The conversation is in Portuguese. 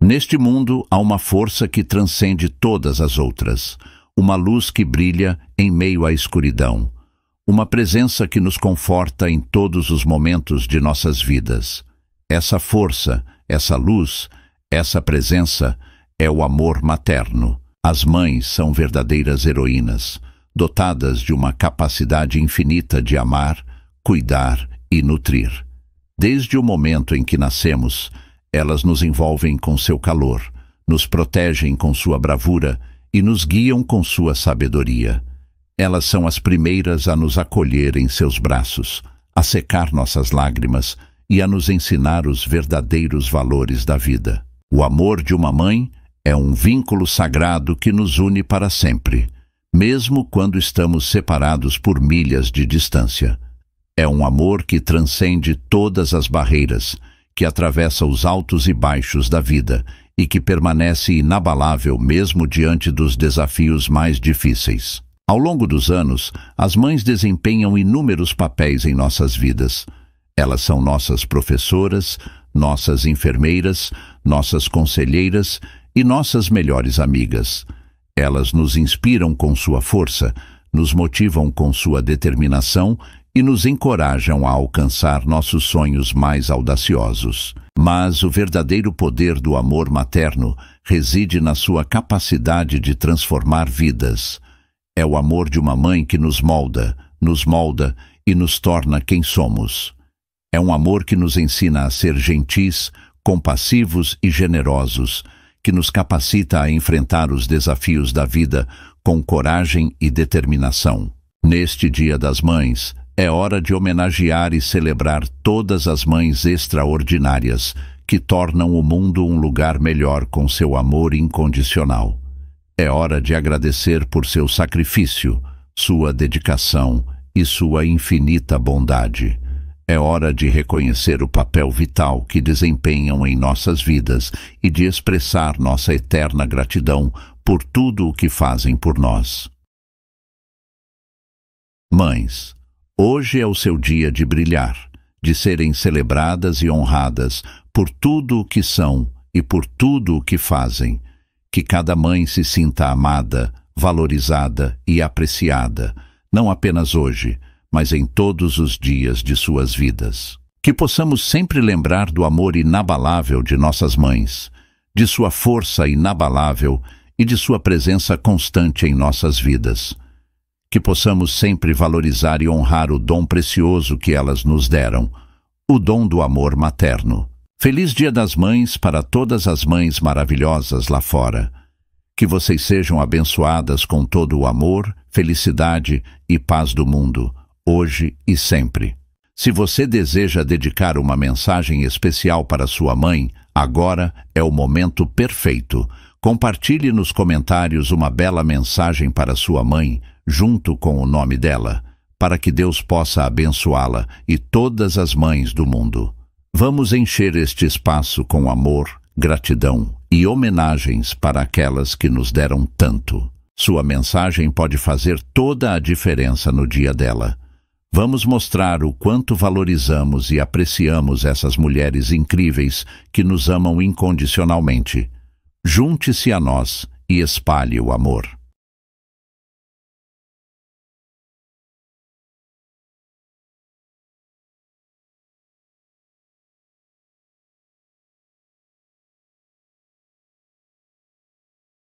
Neste mundo há uma força que transcende todas as outras, uma luz que brilha em meio à escuridão, uma presença que nos conforta em todos os momentos de nossas vidas. Essa força, essa luz, essa presença é o amor materno. As mães são verdadeiras heroínas, dotadas de uma capacidade infinita de amar, cuidar e nutrir. Desde o momento em que nascemos, elas nos envolvem com seu calor, nos protegem com sua bravura e nos guiam com sua sabedoria. Elas são as primeiras a nos acolher em seus braços, a secar nossas lágrimas e a nos ensinar os verdadeiros valores da vida. O amor de uma mãe é um vínculo sagrado que nos une para sempre, mesmo quando estamos separados por milhas de distância. É um amor que transcende todas as barreiras que atravessa os altos e baixos da vida e que permanece inabalável mesmo diante dos desafios mais difíceis. Ao longo dos anos, as mães desempenham inúmeros papéis em nossas vidas. Elas são nossas professoras, nossas enfermeiras, nossas conselheiras e nossas melhores amigas. Elas nos inspiram com sua força, nos motivam com sua determinação e nos encorajam a alcançar nossos sonhos mais audaciosos. Mas o verdadeiro poder do amor materno reside na sua capacidade de transformar vidas. É o amor de uma mãe que nos molda, nos molda e nos torna quem somos. É um amor que nos ensina a ser gentis, compassivos e generosos, que nos capacita a enfrentar os desafios da vida com coragem e determinação. Neste Dia das Mães, é hora de homenagear e celebrar todas as mães extraordinárias que tornam o mundo um lugar melhor com seu amor incondicional. É hora de agradecer por seu sacrifício, sua dedicação e sua infinita bondade. É hora de reconhecer o papel vital que desempenham em nossas vidas e de expressar nossa eterna gratidão por tudo o que fazem por nós. Mães Hoje é o seu dia de brilhar, de serem celebradas e honradas por tudo o que são e por tudo o que fazem. Que cada mãe se sinta amada, valorizada e apreciada, não apenas hoje, mas em todos os dias de suas vidas. Que possamos sempre lembrar do amor inabalável de nossas mães, de sua força inabalável e de sua presença constante em nossas vidas que possamos sempre valorizar e honrar o dom precioso que elas nos deram, o dom do amor materno. Feliz Dia das Mães para todas as mães maravilhosas lá fora. Que vocês sejam abençoadas com todo o amor, felicidade e paz do mundo, hoje e sempre. Se você deseja dedicar uma mensagem especial para sua mãe, agora é o momento perfeito. Compartilhe nos comentários uma bela mensagem para sua mãe, junto com o nome dela, para que Deus possa abençoá-la e todas as mães do mundo. Vamos encher este espaço com amor, gratidão e homenagens para aquelas que nos deram tanto. Sua mensagem pode fazer toda a diferença no dia dela. Vamos mostrar o quanto valorizamos e apreciamos essas mulheres incríveis que nos amam incondicionalmente. Junte-se a nós e espalhe o amor.